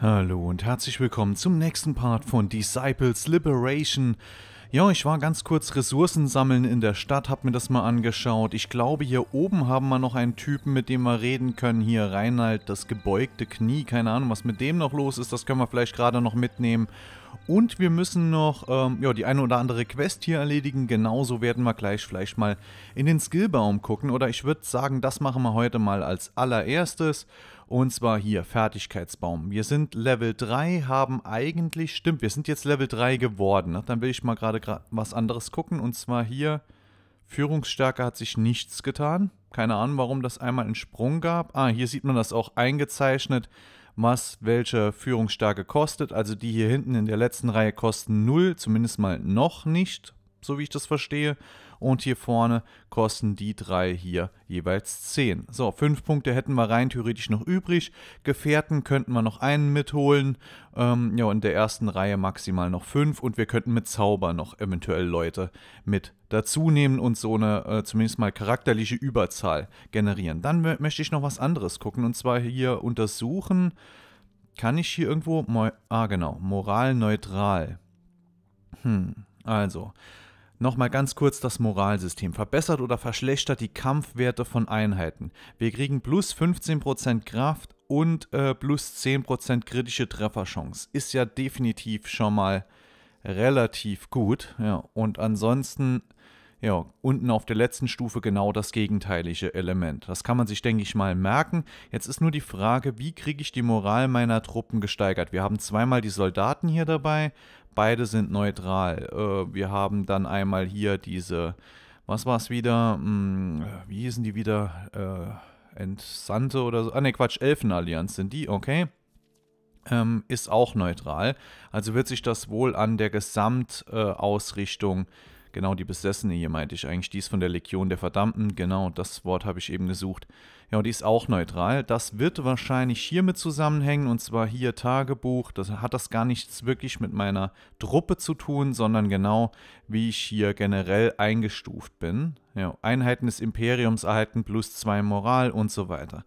Hallo und herzlich willkommen zum nächsten Part von Disciples Liberation. Ja, ich war ganz kurz Ressourcen sammeln in der Stadt, hab mir das mal angeschaut. Ich glaube, hier oben haben wir noch einen Typen, mit dem wir reden können. Hier, Reinhard, das gebeugte Knie. Keine Ahnung, was mit dem noch los ist. Das können wir vielleicht gerade noch mitnehmen. Und wir müssen noch ähm, ja, die eine oder andere Quest hier erledigen. Genauso werden wir gleich vielleicht mal in den Skillbaum gucken. Oder ich würde sagen, das machen wir heute mal als allererstes. Und zwar hier, Fertigkeitsbaum. Wir sind Level 3, haben eigentlich, stimmt, wir sind jetzt Level 3 geworden. Ne? Dann will ich mal gerade was anderes gucken. Und zwar hier, Führungsstärke hat sich nichts getan. Keine Ahnung, warum das einmal einen Sprung gab. Ah, hier sieht man das auch eingezeichnet, was welche Führungsstärke kostet. Also die hier hinten in der letzten Reihe kosten 0, zumindest mal noch nicht so wie ich das verstehe. Und hier vorne kosten die drei hier jeweils 10. So, 5 Punkte hätten wir rein theoretisch noch übrig. Gefährten könnten wir noch einen mitholen. Ähm, ja, in der ersten Reihe maximal noch 5. Und wir könnten mit Zauber noch eventuell Leute mit dazu nehmen und so eine äh, zumindest mal charakterliche Überzahl generieren. Dann möchte ich noch was anderes gucken. Und zwar hier untersuchen. Kann ich hier irgendwo... ah, genau. Moral neutral. Hm, also... Nochmal ganz kurz das Moralsystem. Verbessert oder verschlechtert die Kampfwerte von Einheiten. Wir kriegen plus 15% Kraft und äh, plus 10% kritische Trefferchance. Ist ja definitiv schon mal relativ gut. Ja, und ansonsten, ja, unten auf der letzten Stufe genau das gegenteilige Element. Das kann man sich, denke ich mal, merken. Jetzt ist nur die Frage, wie kriege ich die Moral meiner Truppen gesteigert? Wir haben zweimal die Soldaten hier dabei, beide sind neutral. Äh, wir haben dann einmal hier diese, was war es wieder? Hm, wie hießen die wieder? Äh, Entsandte oder so. Ah ne, Quatsch, Elfenallianz sind die, okay. Ähm, ist auch neutral. Also wird sich das wohl an der Gesamtausrichtung äh, Genau, die Besessene hier meinte ich eigentlich. Die ist von der Legion der Verdammten. Genau, das Wort habe ich eben gesucht. Ja, und die ist auch neutral. Das wird wahrscheinlich hiermit zusammenhängen. Und zwar hier Tagebuch. Das hat das gar nichts wirklich mit meiner Truppe zu tun, sondern genau, wie ich hier generell eingestuft bin. Ja, Einheiten des Imperiums erhalten plus zwei Moral und so weiter.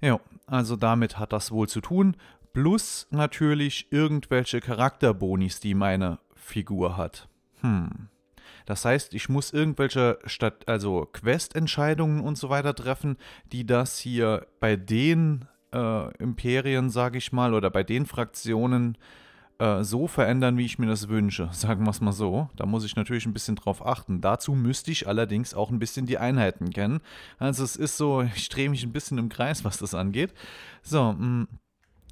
Ja, also damit hat das wohl zu tun. Plus natürlich irgendwelche Charakterbonis, die meine Figur hat. Hm. Das heißt, ich muss irgendwelche Stadt, also quest und so weiter treffen, die das hier bei den äh, Imperien, sage ich mal, oder bei den Fraktionen äh, so verändern, wie ich mir das wünsche. Sagen wir es mal so. Da muss ich natürlich ein bisschen drauf achten. Dazu müsste ich allerdings auch ein bisschen die Einheiten kennen. Also es ist so, ich drehe mich ein bisschen im Kreis, was das angeht. So, mh. Mm.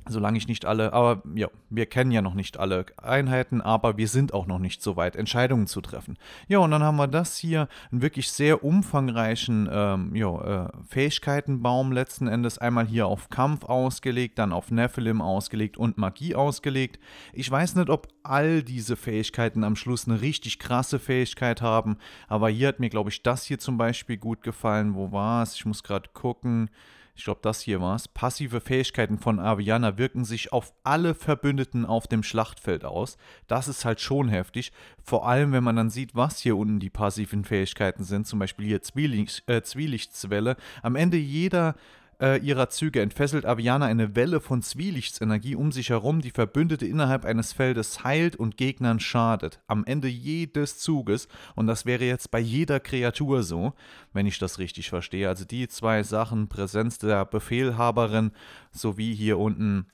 Solange ich nicht alle, aber ja, wir kennen ja noch nicht alle Einheiten, aber wir sind auch noch nicht so weit, Entscheidungen zu treffen. Ja, und dann haben wir das hier, einen wirklich sehr umfangreichen ähm, ja, äh, Fähigkeitenbaum letzten Endes. Einmal hier auf Kampf ausgelegt, dann auf Nephilim ausgelegt und Magie ausgelegt. Ich weiß nicht, ob all diese Fähigkeiten am Schluss eine richtig krasse Fähigkeit haben, aber hier hat mir, glaube ich, das hier zum Beispiel gut gefallen. Wo war es? Ich muss gerade gucken ich glaube, das hier war es, passive Fähigkeiten von Aviana wirken sich auf alle Verbündeten auf dem Schlachtfeld aus. Das ist halt schon heftig. Vor allem, wenn man dann sieht, was hier unten die passiven Fähigkeiten sind. Zum Beispiel hier Zwielicht, äh, Zwielichtszwelle. Am Ende jeder äh, ihrer Züge entfesselt Aviana eine Welle von Zwielichtsenergie um sich herum, die Verbündete innerhalb eines Feldes heilt und Gegnern schadet. Am Ende jedes Zuges. Und das wäre jetzt bei jeder Kreatur so, wenn ich das richtig verstehe. Also die zwei Sachen, Präsenz der Befehlhaberin sowie hier unten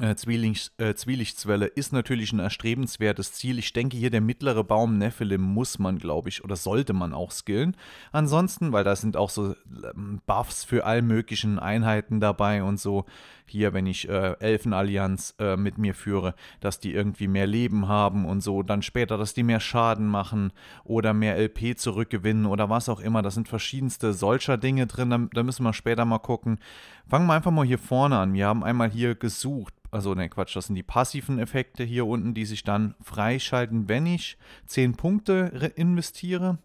äh, Zwielichts, äh, ist natürlich ein erstrebenswertes Ziel. Ich denke hier der mittlere Baum Nephilim muss man, glaube ich, oder sollte man auch skillen. Ansonsten, weil da sind auch so ähm, Buffs für all möglichen Einheiten dabei und so hier, wenn ich äh, Elfenallianz äh, mit mir führe, dass die irgendwie mehr Leben haben und so, dann später, dass die mehr Schaden machen oder mehr LP zurückgewinnen oder was auch immer. Da sind verschiedenste solcher Dinge drin, da, da müssen wir später mal gucken. Fangen wir einfach mal hier vorne an. Wir haben einmal hier gesucht, also ne Quatsch, das sind die passiven Effekte hier unten, die sich dann freischalten, wenn ich 10 Punkte investiere.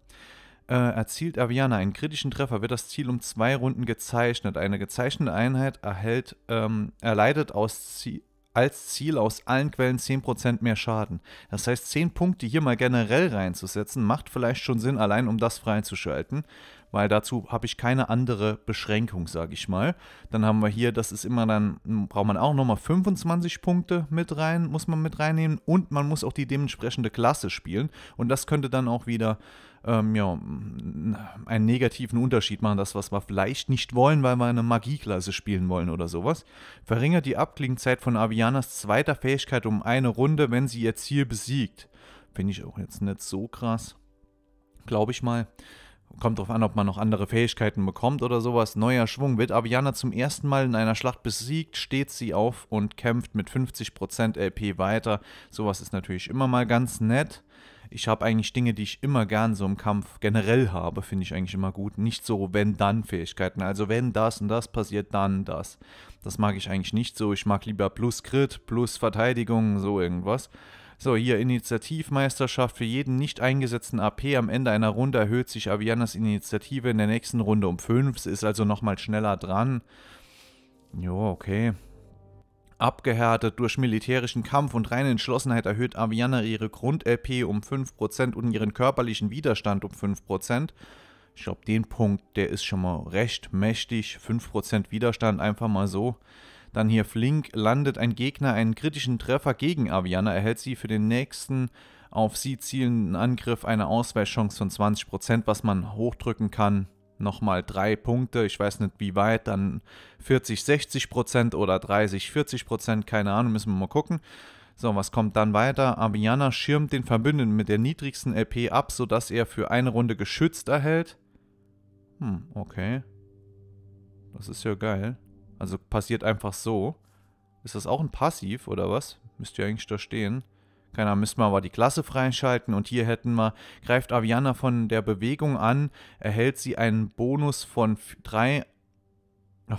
Äh, erzielt Aviana einen kritischen Treffer, wird das Ziel um zwei Runden gezeichnet. Eine gezeichnete Einheit erhält, ähm, erleidet aus Ziel als Ziel aus allen Quellen 10% mehr Schaden. Das heißt, 10 Punkte hier mal generell reinzusetzen, macht vielleicht schon Sinn, allein um das freizuschalten weil dazu habe ich keine andere Beschränkung, sage ich mal. Dann haben wir hier, das ist immer dann, hm, braucht man auch nochmal 25 Punkte mit rein, muss man mit reinnehmen und man muss auch die dementsprechende Klasse spielen und das könnte dann auch wieder ähm, ja, hm, einen negativen Unterschied machen, das, was wir vielleicht nicht wollen, weil wir eine Magieklasse spielen wollen oder sowas. Verringert die Abklingzeit von Avianas zweiter Fähigkeit um eine Runde, wenn sie ihr Ziel besiegt. Finde ich auch jetzt nicht so krass. Glaube ich mal kommt darauf an, ob man noch andere Fähigkeiten bekommt oder sowas. Neuer Schwung. Wird Aviana zum ersten Mal in einer Schlacht besiegt, steht sie auf und kämpft mit 50% LP weiter. Sowas ist natürlich immer mal ganz nett. Ich habe eigentlich Dinge, die ich immer gern so im Kampf generell habe, finde ich eigentlich immer gut. Nicht so wenn-dann-Fähigkeiten. Also wenn das und das passiert, dann das. Das mag ich eigentlich nicht so. Ich mag lieber plus Crit, plus Verteidigung, so irgendwas. So, hier Initiativmeisterschaft. Für jeden nicht eingesetzten AP am Ende einer Runde erhöht sich Avianas Initiative in der nächsten Runde um 5. Sie ist also nochmal schneller dran. Jo, okay. Abgehärtet durch militärischen Kampf und reine Entschlossenheit erhöht Aviana ihre Grund-LP um 5% und ihren körperlichen Widerstand um 5%. Ich glaube, den Punkt, der ist schon mal recht mächtig. 5% Widerstand einfach mal so. Dann hier flink landet ein Gegner einen kritischen Treffer gegen Aviana, erhält sie für den nächsten auf sie zielenden Angriff eine Ausweichchance von 20%, was man hochdrücken kann. Nochmal drei Punkte, ich weiß nicht wie weit, dann 40, 60% oder 30, 40%, keine Ahnung, müssen wir mal gucken. So, was kommt dann weiter? Aviana schirmt den Verbündeten mit der niedrigsten LP ab, sodass er für eine Runde geschützt erhält. Hm, okay. Das ist ja geil. Also passiert einfach so. Ist das auch ein Passiv oder was? Müsste ja eigentlich da stehen. Keine Ahnung, müssen wir aber die Klasse freischalten und hier hätten wir, greift Aviana von der Bewegung an, erhält sie einen Bonus von 3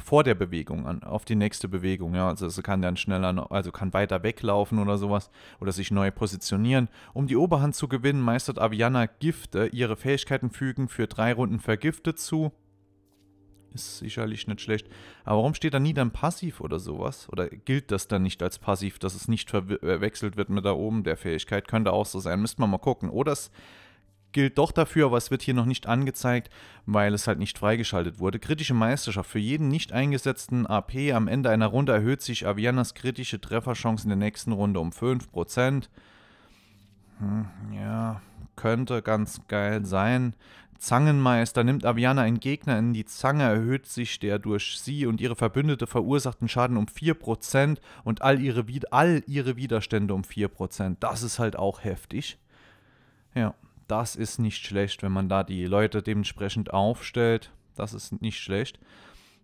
vor der Bewegung an, auf die nächste Bewegung, ja, also sie kann dann schneller, also kann weiter weglaufen oder sowas oder sich neu positionieren. Um die Oberhand zu gewinnen, meistert Aviana Gifte, ihre Fähigkeiten fügen für drei Runden vergiftet zu, ist sicherlich nicht schlecht. Aber warum steht da nie dann passiv oder sowas? Oder gilt das dann nicht als passiv, dass es nicht verwechselt äh, wird mit da oben der Fähigkeit? Könnte auch so sein. Müsste man mal gucken. Oder es gilt doch dafür, aber es wird hier noch nicht angezeigt, weil es halt nicht freigeschaltet wurde. Kritische Meisterschaft. Für jeden nicht eingesetzten AP am Ende einer Runde erhöht sich Avianas kritische Trefferchance in der nächsten Runde um 5%. Hm, ja, könnte ganz geil sein. Zangenmeister nimmt Aviana einen Gegner in die Zange, erhöht sich der durch sie und ihre Verbündete verursachten Schaden um 4% und all ihre, all ihre Widerstände um 4%. Das ist halt auch heftig. Ja, das ist nicht schlecht, wenn man da die Leute dementsprechend aufstellt. Das ist nicht schlecht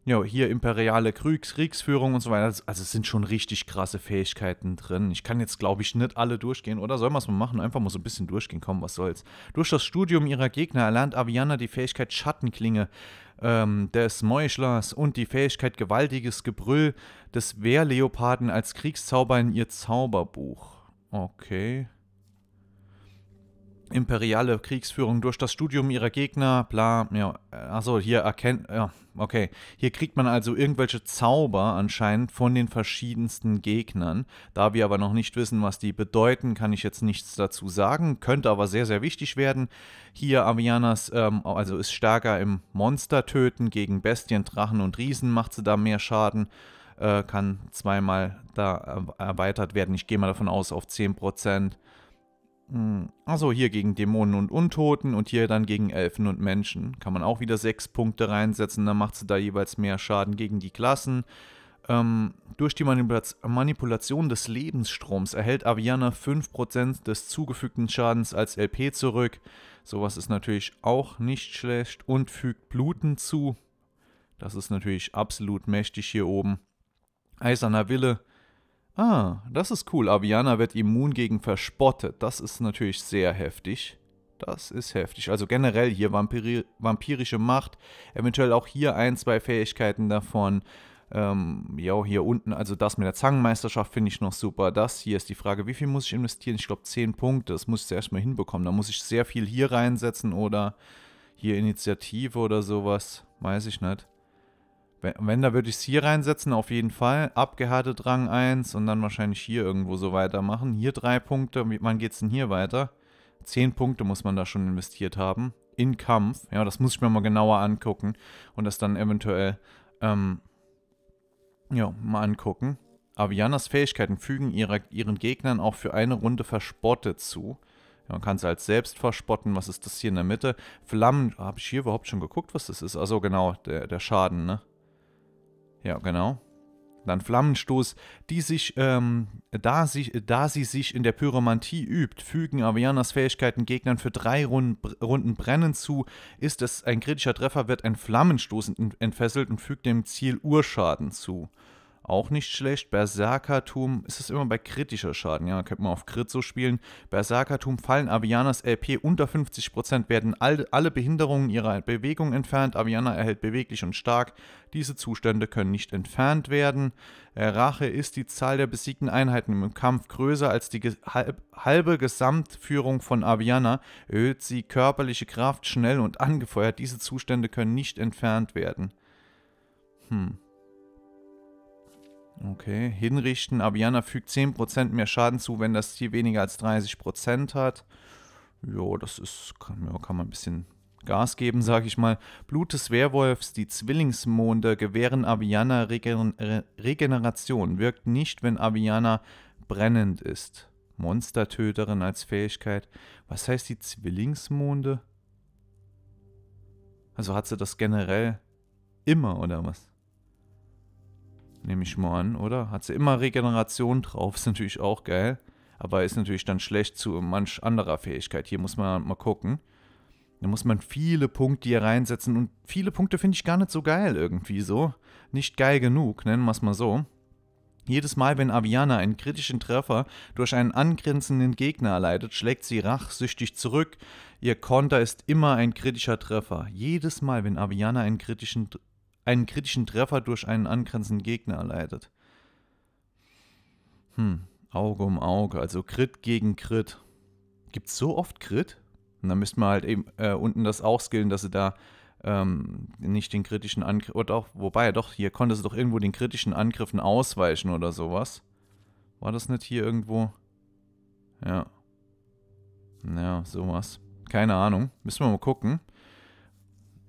ja, hier imperiale Kriegs Kriegsführung und so weiter. Also es sind schon richtig krasse Fähigkeiten drin. Ich kann jetzt, glaube ich, nicht alle durchgehen. Oder soll man es mal machen? Einfach mal so ein bisschen durchgehen. Komm, was soll's. Durch das Studium ihrer Gegner erlernt Aviana die Fähigkeit Schattenklinge ähm, des Meuchlers und die Fähigkeit gewaltiges Gebrüll des Wehrleoparden als Kriegszauber in ihr Zauberbuch. Okay imperiale Kriegsführung durch das Studium ihrer Gegner, bla, ja, achso, hier erkennt, ja, okay. Hier kriegt man also irgendwelche Zauber anscheinend von den verschiedensten Gegnern. Da wir aber noch nicht wissen, was die bedeuten, kann ich jetzt nichts dazu sagen, könnte aber sehr, sehr wichtig werden. Hier Avianas, ähm, also ist stärker im Monster töten gegen Bestien, Drachen und Riesen, macht sie da mehr Schaden äh, kann zweimal da äh, erweitert werden. Ich gehe mal davon aus auf 10%. Hm. Also hier gegen Dämonen und Untoten und hier dann gegen Elfen und Menschen. Kann man auch wieder sechs Punkte reinsetzen, dann macht sie da jeweils mehr Schaden gegen die Klassen. Ähm, durch die Manipulation des Lebensstroms erhält Aviana 5% des zugefügten Schadens als LP zurück. Sowas ist natürlich auch nicht schlecht und fügt Bluten zu. Das ist natürlich absolut mächtig hier oben. Eiserner Wille Ah, das ist cool. Aviana wird immun gegen verspottet. Das ist natürlich sehr heftig. Das ist heftig. Also generell hier Vampiri vampirische Macht. Eventuell auch hier ein, zwei Fähigkeiten davon. Ähm, ja, hier unten, also das mit der Zangenmeisterschaft finde ich noch super. Das hier ist die Frage, wie viel muss ich investieren? Ich glaube 10 Punkte. Das muss ich zuerst mal hinbekommen. Da muss ich sehr viel hier reinsetzen oder hier Initiative oder sowas. Weiß ich nicht. Wenn, wenn da würde ich es hier reinsetzen, auf jeden Fall. Abgehärtet Rang 1 und dann wahrscheinlich hier irgendwo so weitermachen. Hier drei Punkte. Wann geht es denn hier weiter? Zehn Punkte muss man da schon investiert haben. In Kampf. Ja, das muss ich mir mal genauer angucken. Und das dann eventuell, ähm, ja, mal angucken. Avianas Fähigkeiten fügen ihrer, ihren Gegnern auch für eine Runde verspottet zu. Ja, man kann sie als selbst verspotten. Was ist das hier in der Mitte? Flammen, habe ich hier überhaupt schon geguckt, was das ist? Also genau, der, der Schaden, ne? Ja, genau. Dann Flammenstoß, die sich, ähm, da, sich, da sie sich in der Pyromantie übt, fügen Avianas Fähigkeiten Gegnern für drei Runden, Runden Brennen zu. Ist es ein kritischer Treffer, wird ein Flammenstoß entfesselt und fügt dem Ziel Urschaden zu auch nicht schlecht. Berserkertum ist es immer bei kritischer Schaden. Ja, könnte man auf Crit so spielen. Berserkertum fallen Avianas LP unter 50%, werden all, alle Behinderungen ihrer Bewegung entfernt. Aviana erhält beweglich und stark. Diese Zustände können nicht entfernt werden. Äh, Rache ist die Zahl der besiegten Einheiten im Kampf größer als die halbe Gesamtführung von Aviana, erhöht sie körperliche Kraft schnell und angefeuert. Diese Zustände können nicht entfernt werden. Hm. Okay, hinrichten. Aviana fügt 10% mehr Schaden zu, wenn das Tier weniger als 30% hat. Jo, das ist, kann, ja, kann man ein bisschen Gas geben, sag ich mal. Blut des Werwolfs, die Zwillingsmonde, gewähren Aviana Regen Regeneration. Wirkt nicht, wenn Aviana brennend ist. Monstertöterin als Fähigkeit. Was heißt die Zwillingsmonde? Also hat sie das generell immer oder was? Nehme ich mal an, oder? Hat sie immer Regeneration drauf, ist natürlich auch geil. Aber ist natürlich dann schlecht zu manch anderer Fähigkeit. Hier muss man mal gucken. Da muss man viele Punkte hier reinsetzen. Und viele Punkte finde ich gar nicht so geil irgendwie so. Nicht geil genug, nennen wir es mal so. Jedes Mal, wenn Aviana einen kritischen Treffer durch einen angrenzenden Gegner erleidet, schlägt sie rachsüchtig zurück. Ihr Konter ist immer ein kritischer Treffer. Jedes Mal, wenn Aviana einen kritischen einen kritischen Treffer durch einen angrenzenden Gegner erleidet. Hm, Auge um Auge, also Crit gegen Crit. Gibt es so oft Crit? Und dann müsste man halt eben äh, unten das auch skillen, dass sie da ähm, nicht den kritischen Angriff, oder auch, wobei, doch, hier konnte sie doch irgendwo den kritischen Angriffen ausweichen oder sowas. War das nicht hier irgendwo? Ja. Ja, sowas. Keine Ahnung. Müssen wir mal gucken.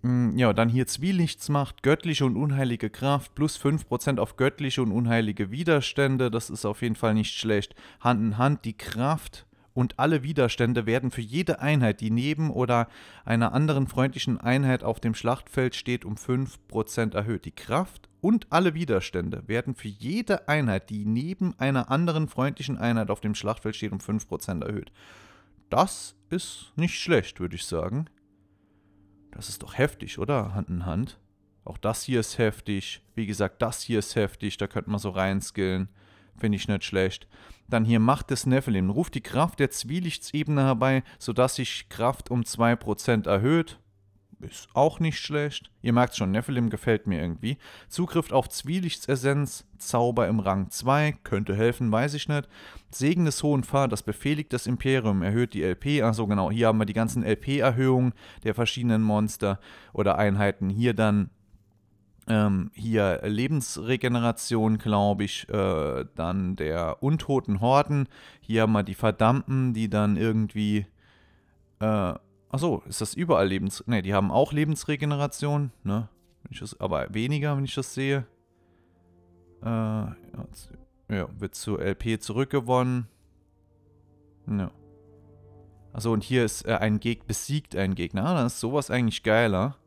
Mm, ja, dann hier Zwielichtsmacht, göttliche und unheilige Kraft, plus 5% auf göttliche und unheilige Widerstände. Das ist auf jeden Fall nicht schlecht. Hand in Hand, die Kraft und alle Widerstände werden für jede Einheit, die neben oder einer anderen freundlichen Einheit auf dem Schlachtfeld steht, um 5% erhöht. Die Kraft und alle Widerstände werden für jede Einheit, die neben einer anderen freundlichen Einheit auf dem Schlachtfeld steht, um 5% erhöht. Das ist nicht schlecht, würde ich sagen. Das ist doch heftig, oder? Hand in Hand. Auch das hier ist heftig. Wie gesagt, das hier ist heftig. Da könnte man so reinskillen. Finde ich nicht schlecht. Dann hier Macht des Nephilim. Ruft die Kraft der Zwielichtsebene herbei, sodass sich Kraft um 2% erhöht ist auch nicht schlecht. Ihr merkt schon, Nephilim gefällt mir irgendwie. Zugriff auf Zwielichtsessenz, Zauber im Rang 2, könnte helfen, weiß ich nicht. Segen des Hohen Pfad, das befehligt das Imperium, erhöht die LP. Achso, genau, hier haben wir die ganzen LP-Erhöhungen der verschiedenen Monster oder Einheiten. Hier dann ähm, hier Lebensregeneration, glaube ich, äh, dann der untoten Horden. Hier haben wir die Verdammten, die dann irgendwie äh, Achso, ist das überall Lebens... Ne, die haben auch Lebensregeneration, ne? Wenn ich das, aber weniger, wenn ich das sehe. Äh, ja, wird zu LP zurückgewonnen. Ja. Achso, und hier ist äh, ein Gegner besiegt ein Gegner. Ah, dann ist sowas eigentlich geiler.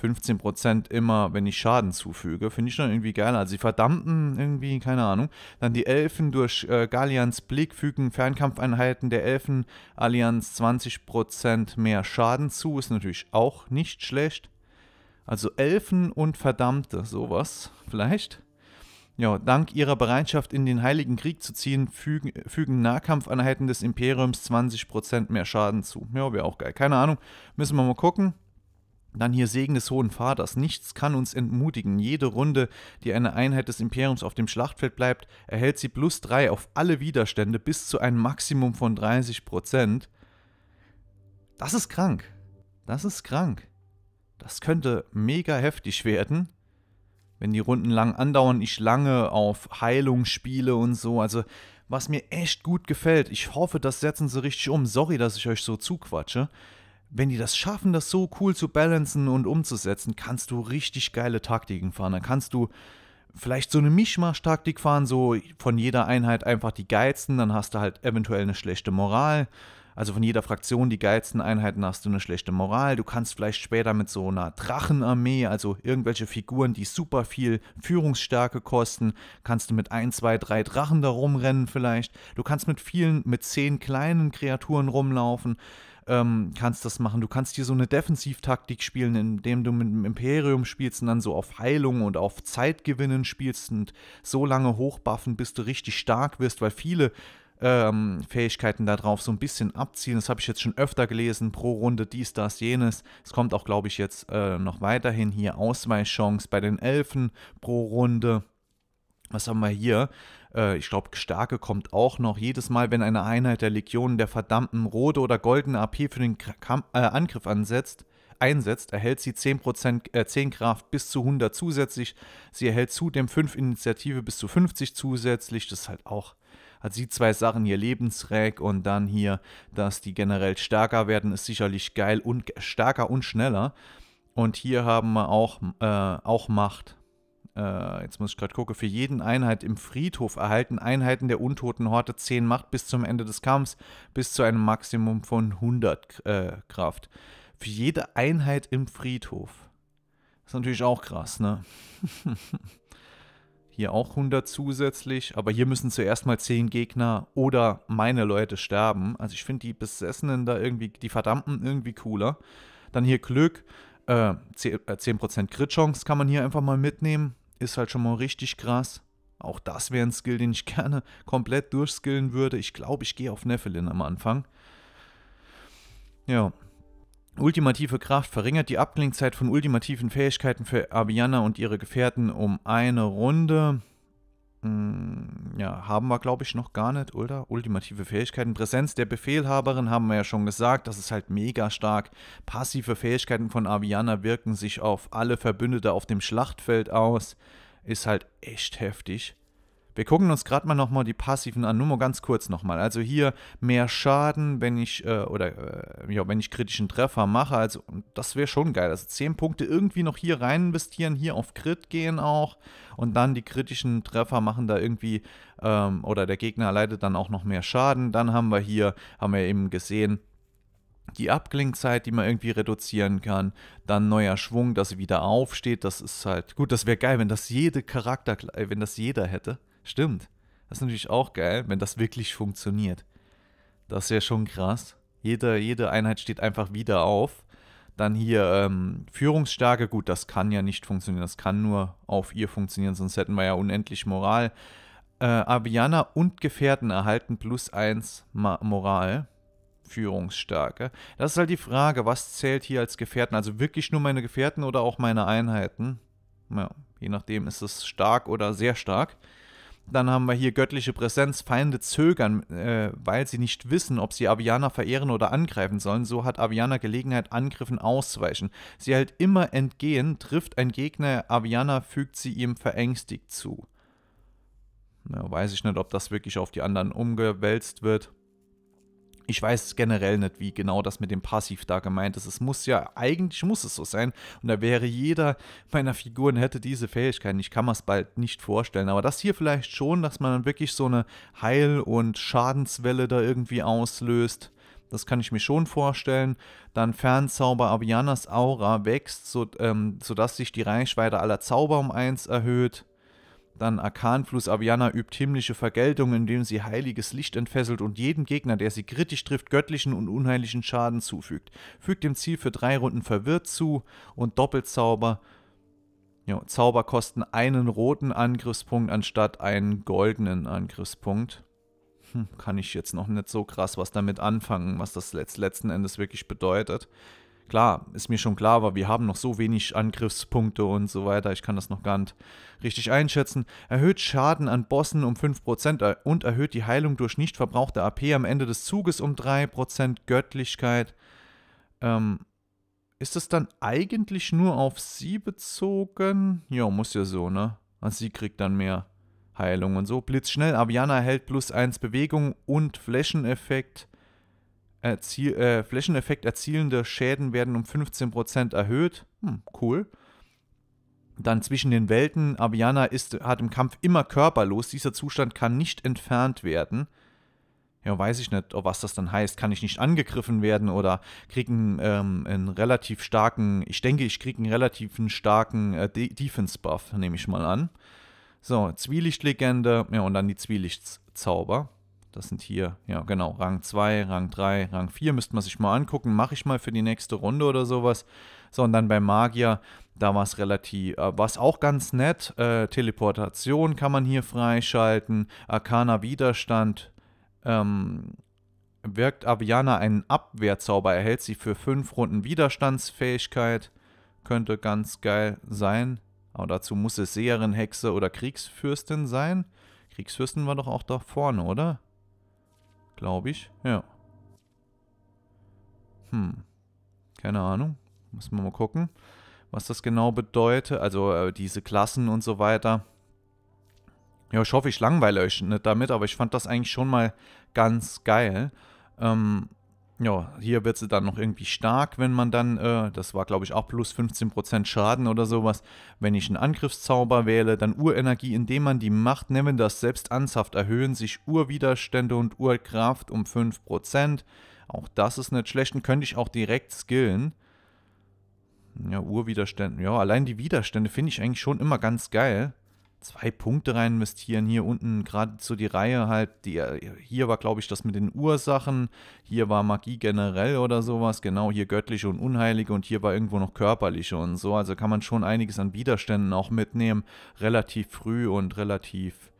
15% immer, wenn ich Schaden zufüge. Finde ich schon irgendwie geil. Also die Verdammten irgendwie, keine Ahnung. Dann die Elfen durch äh, Gallians Blick fügen Fernkampfeinheiten der Elfenallianz 20% mehr Schaden zu. Ist natürlich auch nicht schlecht. Also Elfen und Verdammte, sowas vielleicht. Ja, dank ihrer Bereitschaft, in den Heiligen Krieg zu ziehen, fügen, fügen Nahkampfeinheiten des Imperiums 20% mehr Schaden zu. Ja, wäre auch geil. Keine Ahnung. Müssen wir mal gucken. Dann hier Segen des Hohen Vaters. Nichts kann uns entmutigen. Jede Runde, die eine Einheit des Imperiums auf dem Schlachtfeld bleibt, erhält sie plus 3 auf alle Widerstände bis zu einem Maximum von 30 Prozent. Das ist krank. Das ist krank. Das könnte mega heftig werden, wenn die Runden lang andauern. Ich lange auf Heilung spiele und so. Also, was mir echt gut gefällt. Ich hoffe, das setzen sie richtig um. Sorry, dass ich euch so zuquatsche wenn die das schaffen, das so cool zu balancen und umzusetzen, kannst du richtig geile Taktiken fahren. Dann kannst du vielleicht so eine Mischmasch-Taktik fahren, so von jeder Einheit einfach die geilsten, dann hast du halt eventuell eine schlechte Moral. Also von jeder Fraktion die geilsten Einheiten hast du eine schlechte Moral. Du kannst vielleicht später mit so einer Drachenarmee, also irgendwelche Figuren, die super viel Führungsstärke kosten, kannst du mit ein, zwei, drei Drachen da rumrennen vielleicht. Du kannst mit vielen, mit zehn kleinen Kreaturen rumlaufen ähm, kannst das machen. Du kannst hier so eine Defensivtaktik spielen, indem du mit dem Imperium spielst und dann so auf Heilung und auf Zeitgewinnen spielst und so lange hochbuffen, bis du richtig stark wirst, weil viele ähm, Fähigkeiten darauf so ein bisschen abziehen. Das habe ich jetzt schon öfter gelesen, pro Runde dies, das, jenes. Es kommt auch, glaube ich, jetzt äh, noch weiterhin hier Ausweichchance bei den Elfen pro Runde. Was haben wir hier? Äh, ich glaube, Starke kommt auch noch. Jedes Mal, wenn eine Einheit der Legionen der verdammten rote oder goldene AP für den Kram äh, Angriff ansetzt, einsetzt, erhält sie 10%, äh, 10 Kraft bis zu 100 zusätzlich. Sie erhält zudem 5 Initiative bis zu 50 zusätzlich. Das ist halt auch, hat sie zwei Sachen hier, Lebensrack und dann hier, dass die generell stärker werden, ist sicherlich geil und stärker und schneller. Und hier haben wir auch, äh, auch Macht äh, jetzt muss ich gerade gucken, für jeden Einheit im Friedhof erhalten Einheiten der untoten Horte 10 Macht bis zum Ende des Kampfs, bis zu einem Maximum von 100 äh, Kraft. Für jede Einheit im Friedhof. Das ist natürlich auch krass, ne? hier auch 100 zusätzlich, aber hier müssen zuerst mal 10 Gegner oder meine Leute sterben. Also ich finde die Besessenen da irgendwie, die Verdammten irgendwie cooler. Dann hier Glück, äh, 10%, 10 Crit-Chance kann man hier einfach mal mitnehmen ist halt schon mal richtig krass. Auch das wäre ein Skill, den ich gerne komplett durchskillen würde. Ich glaube, ich gehe auf Nephilim am Anfang. Ja. Ultimative Kraft verringert die Abklingzeit von ultimativen Fähigkeiten für Aviana und ihre Gefährten um eine Runde. Hm, ja, haben wir, glaube ich, noch gar nicht, oder? Ultimative Fähigkeiten. Präsenz der Befehlhaberin haben wir ja schon gesagt, das ist halt mega stark. Passive Fähigkeiten von Aviana wirken sich auf alle Verbündete auf dem Schlachtfeld aus. Ist halt echt heftig. Wir gucken uns gerade mal nochmal die passiven an, nur mal ganz kurz nochmal. Also hier mehr Schaden, wenn ich, äh, oder, äh, ja, wenn ich kritischen Treffer mache, also das wäre schon geil. Also 10 Punkte irgendwie noch hier rein investieren, hier auf Crit gehen auch und dann die kritischen Treffer machen da irgendwie, ähm, oder der Gegner leidet dann auch noch mehr Schaden. Dann haben wir hier, haben wir eben gesehen, die Abklingzeit, die man irgendwie reduzieren kann, dann neuer Schwung, dass sie wieder aufsteht, das ist halt gut, das wäre geil, wenn das jede Charakter, äh, wenn das jeder hätte. Stimmt. Das ist natürlich auch geil, wenn das wirklich funktioniert. Das ist ja schon krass. Jede, jede Einheit steht einfach wieder auf. Dann hier ähm, Führungsstarke, gut, das kann ja nicht funktionieren. Das kann nur auf ihr funktionieren, sonst hätten wir ja unendlich Moral. Äh, Aviana und Gefährten erhalten plus 1 Moral. Führungsstärke. Das ist halt die Frage, was zählt hier als Gefährten? Also wirklich nur meine Gefährten oder auch meine Einheiten? Ja, je nachdem ist es stark oder sehr stark. Dann haben wir hier göttliche Präsenz. Feinde zögern, äh, weil sie nicht wissen, ob sie Aviana verehren oder angreifen sollen. So hat Aviana Gelegenheit, Angriffen auszuweichen. Sie hält immer entgehen, trifft ein Gegner Aviana, fügt sie ihm verängstigt zu. Ja, weiß ich nicht, ob das wirklich auf die anderen umgewälzt wird. Ich weiß generell nicht, wie genau das mit dem Passiv da gemeint ist. Es muss ja, eigentlich muss es so sein. Und da wäre jeder meiner Figuren hätte diese Fähigkeiten. Ich kann mir es bald nicht vorstellen. Aber das hier vielleicht schon, dass man dann wirklich so eine Heil- und Schadenswelle da irgendwie auslöst. Das kann ich mir schon vorstellen. Dann Fernzauber Avianas Aura wächst, so, ähm, sodass sich die Reichweite aller Zauber um 1 erhöht. Dann Arkanfluss Aviana übt himmlische Vergeltung, indem sie heiliges Licht entfesselt und jedem Gegner, der sie kritisch trifft, göttlichen und unheiligen Schaden zufügt. Fügt dem Ziel für drei Runden verwirrt zu und Doppelzauber. Ja, Zauber kosten einen roten Angriffspunkt anstatt einen goldenen Angriffspunkt. Hm, kann ich jetzt noch nicht so krass was damit anfangen, was das letzten Endes wirklich bedeutet. Klar, ist mir schon klar, aber wir haben noch so wenig Angriffspunkte und so weiter. Ich kann das noch gar nicht richtig einschätzen. Erhöht Schaden an Bossen um 5% äh, und erhöht die Heilung durch nicht verbrauchte AP am Ende des Zuges um 3%. Göttlichkeit. Ähm, ist das dann eigentlich nur auf sie bezogen? Ja, muss ja so, ne? Also sie kriegt dann mehr Heilung und so. Blitzschnell, Aviana erhält plus 1 Bewegung und Flächeneffekt erziel, äh, Flächeneffekt erzielende Schäden werden um 15% erhöht. Hm, cool. Dann zwischen den Welten. Aviana ist, hat im Kampf immer körperlos. Dieser Zustand kann nicht entfernt werden. Ja, weiß ich nicht, was das dann heißt. Kann ich nicht angegriffen werden oder kriege einen, ähm, einen, relativ starken, ich denke, ich kriege einen relativ starken äh, Defense-Buff, nehme ich mal an. So, Zwielichtlegende, ja, und dann die Zwielichtzauber. Das sind hier, ja genau, Rang 2, Rang 3, Rang 4 müsste man sich mal angucken. Mache ich mal für die nächste Runde oder sowas. So, und dann bei Magier, da war es relativ, äh, war es auch ganz nett. Äh, Teleportation kann man hier freischalten. Arcana Widerstand. Ähm, wirkt Aviana einen Abwehrzauber, erhält sie für 5 Runden Widerstandsfähigkeit. Könnte ganz geil sein. Aber dazu muss es Seherin, Hexe oder Kriegsfürstin sein. Kriegsfürsten war doch auch da vorne, oder? Glaube ich, ja. Hm. Keine Ahnung. Müssen wir mal gucken, was das genau bedeutet. Also äh, diese Klassen und so weiter. Ja, ich hoffe, ich langweile euch nicht damit, aber ich fand das eigentlich schon mal ganz geil. Ähm, ja, hier wird sie dann noch irgendwie stark, wenn man dann, äh, das war glaube ich auch plus 15% Schaden oder sowas, wenn ich einen Angriffszauber wähle, dann Urenergie, indem man die Macht nehmen, das selbst ernsthaft erhöhen sich Urwiderstände und Urkraft um 5%. Auch das ist nicht schlecht und könnte ich auch direkt skillen. Ja, Urwiderstände, ja, allein die Widerstände finde ich eigentlich schon immer ganz geil zwei Punkte rein investieren. Hier unten geradezu die Reihe halt, die, hier war glaube ich das mit den Ursachen, hier war Magie generell oder sowas, genau, hier göttliche und unheilige und hier war irgendwo noch körperliche und so. Also kann man schon einiges an Widerständen auch mitnehmen, relativ früh und relativ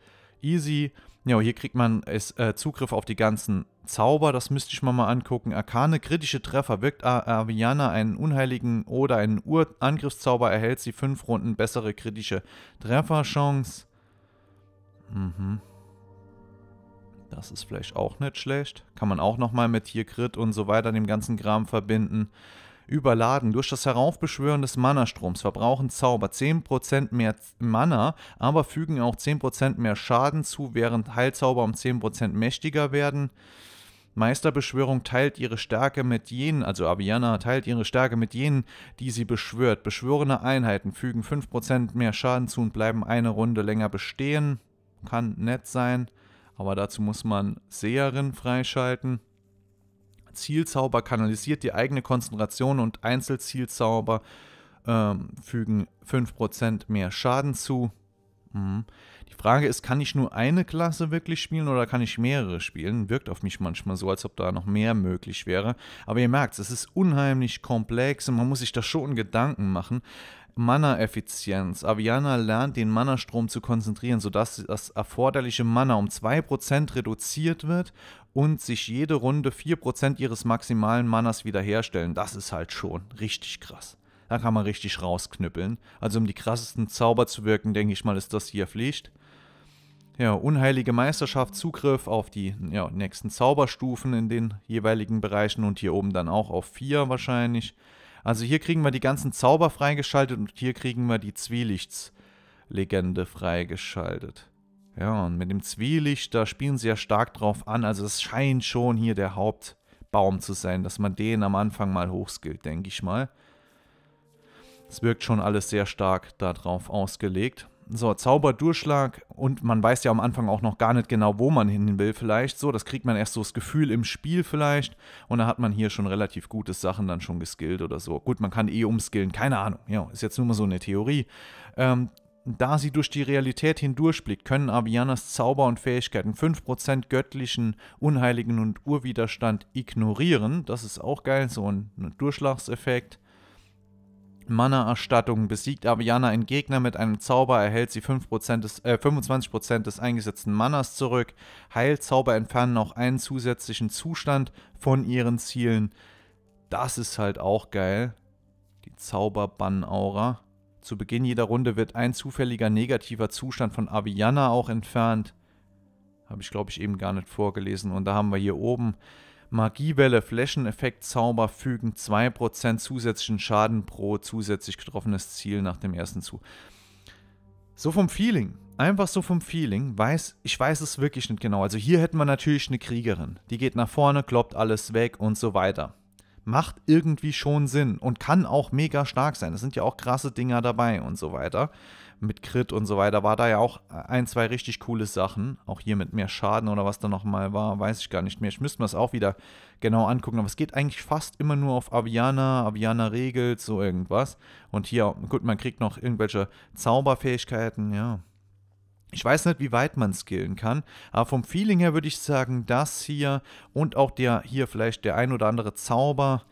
easy. Ja, hier kriegt man es, äh, Zugriff auf die ganzen Zauber, das müsste ich mir mal angucken. Arkane, kritische Treffer, wirkt Aviana einen unheiligen oder einen Urangriffszauber, erhält sie fünf Runden bessere kritische Trefferchance. Mhm. Das ist vielleicht auch nicht schlecht. Kann man auch nochmal mit hier Crit und so weiter dem ganzen Gram verbinden überladen. Durch das Heraufbeschwören des Mana-Stroms verbrauchen Zauber 10% mehr Mana, aber fügen auch 10% mehr Schaden zu, während Heilzauber um 10% mächtiger werden. Meisterbeschwörung teilt ihre Stärke mit jenen, also Aviana teilt ihre Stärke mit jenen, die sie beschwört. Beschwörende Einheiten fügen 5% mehr Schaden zu und bleiben eine Runde länger bestehen. Kann nett sein, aber dazu muss man Seherin freischalten. Zielzauber kanalisiert die eigene Konzentration und Einzelzielzauber ähm, fügen 5% mehr Schaden zu. Mhm. Die Frage ist, kann ich nur eine Klasse wirklich spielen oder kann ich mehrere spielen? Wirkt auf mich manchmal so, als ob da noch mehr möglich wäre. Aber ihr merkt, es ist unheimlich komplex und man muss sich da schon Gedanken machen. Mana-Effizienz. Aviana lernt, den Mana-Strom zu konzentrieren, sodass das erforderliche Mana um 2% reduziert wird und sich jede Runde 4% ihres maximalen Manas wiederherstellen. Das ist halt schon richtig krass. Da kann man richtig rausknüppeln. Also um die krassesten Zauber zu wirken, denke ich mal, ist das hier Pflicht. Ja, unheilige Meisterschaft, Zugriff auf die ja, nächsten Zauberstufen in den jeweiligen Bereichen und hier oben dann auch auf 4 wahrscheinlich. Also hier kriegen wir die ganzen Zauber freigeschaltet und hier kriegen wir die Zwielichtslegende freigeschaltet. Ja, und mit dem Zwielicht, da spielen sie ja stark drauf an. Also es scheint schon hier der Hauptbaum zu sein, dass man den am Anfang mal hochskillt, denke ich mal. Es wirkt schon alles sehr stark darauf ausgelegt. So, Zauberdurchschlag und man weiß ja am Anfang auch noch gar nicht genau, wo man hin will vielleicht. So, das kriegt man erst so das Gefühl im Spiel vielleicht und da hat man hier schon relativ gute Sachen dann schon geskillt oder so. Gut, man kann eh umskillen, keine Ahnung. Ja, ist jetzt nur mal so eine Theorie. Ähm, da sie durch die Realität hindurchblickt, können Avianas Zauber und Fähigkeiten 5% göttlichen, unheiligen und Urwiderstand ignorieren. Das ist auch geil, so ein, ein Durchschlagseffekt. Mana-Erstattung. Besiegt Aviana einen Gegner mit einem Zauber, erhält sie 5% des, äh, 25% des eingesetzten Manas zurück. Heilzauber entfernen auch einen zusätzlichen Zustand von ihren Zielen. Das ist halt auch geil. Die Zauberbann-Aura. Zu Beginn jeder Runde wird ein zufälliger negativer Zustand von Aviana auch entfernt. Habe ich, glaube ich, eben gar nicht vorgelesen. Und da haben wir hier oben Magiewelle, Flächeneffekt, Zauber fügen 2% zusätzlichen Schaden pro zusätzlich getroffenes Ziel nach dem ersten zu. So vom Feeling, einfach so vom Feeling, weiß, ich weiß es wirklich nicht genau. Also hier hätten wir natürlich eine Kriegerin, die geht nach vorne, kloppt alles weg und so weiter. Macht irgendwie schon Sinn und kann auch mega stark sein. Es sind ja auch krasse Dinger dabei und so weiter mit Crit und so weiter, war da ja auch äh, ein, zwei richtig coole Sachen. Auch hier mit mehr Schaden oder was da nochmal war, weiß ich gar nicht mehr. Ich müsste mir das auch wieder genau angucken. Aber es geht eigentlich fast immer nur auf Aviana, Aviana regelt, so irgendwas. Und hier, gut, man kriegt noch irgendwelche Zauberfähigkeiten, ja. Ich weiß nicht, wie weit man skillen kann, aber vom Feeling her würde ich sagen, das hier und auch der hier vielleicht der ein oder andere Zauber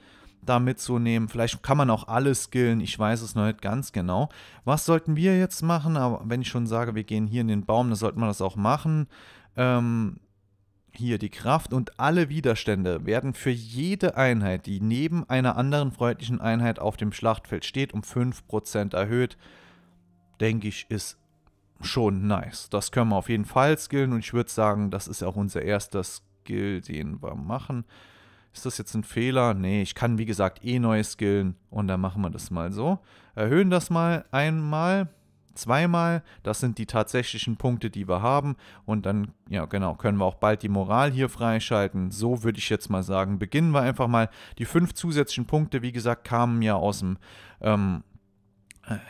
da mitzunehmen. Vielleicht kann man auch alle skillen, ich weiß es noch nicht ganz genau. Was sollten wir jetzt machen? Aber wenn ich schon sage, wir gehen hier in den Baum, dann sollte man das auch machen. Ähm, hier die Kraft und alle Widerstände werden für jede Einheit, die neben einer anderen freundlichen Einheit auf dem Schlachtfeld steht, um 5% erhöht. Denke ich, ist schon nice. Das können wir auf jeden Fall skillen und ich würde sagen, das ist auch unser erster Skill, den wir machen. Ist das jetzt ein Fehler? Nee, ich kann wie gesagt eh neu skillen und dann machen wir das mal so. Erhöhen das mal einmal, zweimal. Das sind die tatsächlichen Punkte, die wir haben. Und dann, ja genau, können wir auch bald die Moral hier freischalten. So würde ich jetzt mal sagen. Beginnen wir einfach mal. Die fünf zusätzlichen Punkte, wie gesagt, kamen ja aus dem ähm,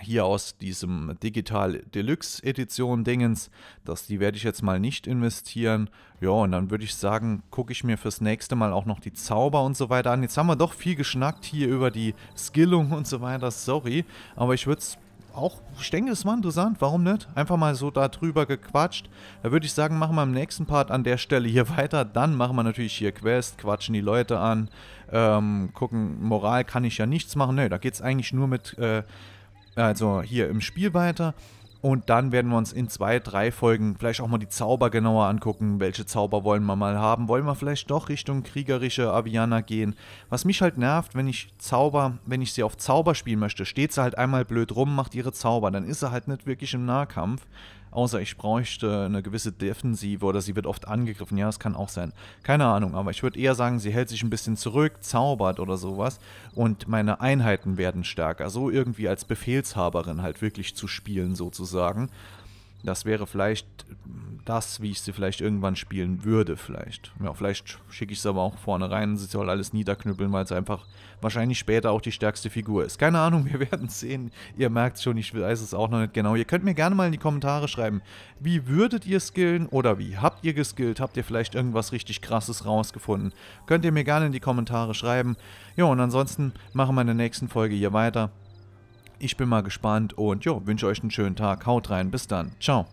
hier aus diesem Digital Deluxe Edition Dingens, dass die werde ich jetzt mal nicht investieren. Ja, und dann würde ich sagen, gucke ich mir fürs nächste Mal auch noch die Zauber und so weiter an. Jetzt haben wir doch viel geschnackt hier über die Skillung und so weiter, sorry. Aber ich würde es auch, ich denke, es war interessant, warum nicht? Einfach mal so darüber gequatscht. Da würde ich sagen, machen wir im nächsten Part an der Stelle hier weiter. Dann machen wir natürlich hier Quest, quatschen die Leute an, ähm, gucken, Moral kann ich ja nichts machen. Nö, da geht es eigentlich nur mit... Äh, also hier im Spiel weiter. Und dann werden wir uns in zwei, drei Folgen vielleicht auch mal die Zauber genauer angucken. Welche Zauber wollen wir mal haben? Wollen wir vielleicht doch Richtung kriegerische Aviana gehen? Was mich halt nervt, wenn ich Zauber, wenn ich sie auf Zauber spielen möchte, steht sie halt einmal blöd rum, macht ihre Zauber. Dann ist sie halt nicht wirklich im Nahkampf außer ich bräuchte eine gewisse Defensive oder sie wird oft angegriffen. Ja, das kann auch sein. Keine Ahnung, aber ich würde eher sagen, sie hält sich ein bisschen zurück, zaubert oder sowas und meine Einheiten werden stärker. So irgendwie als Befehlshaberin halt wirklich zu spielen sozusagen. Das wäre vielleicht das, wie ich sie vielleicht irgendwann spielen würde, vielleicht. Ja, vielleicht schicke ich sie aber auch vorne rein, sie soll alles niederknüppeln, weil sie einfach wahrscheinlich später auch die stärkste Figur ist. Keine Ahnung, wir werden sehen. Ihr merkt schon, ich weiß es auch noch nicht genau. Ihr könnt mir gerne mal in die Kommentare schreiben, wie würdet ihr skillen oder wie habt ihr geskillt? Habt ihr vielleicht irgendwas richtig krasses rausgefunden? Könnt ihr mir gerne in die Kommentare schreiben. Ja, und ansonsten machen wir in der nächsten Folge hier weiter. Ich bin mal gespannt und jo, wünsche euch einen schönen Tag. Haut rein, bis dann. Ciao.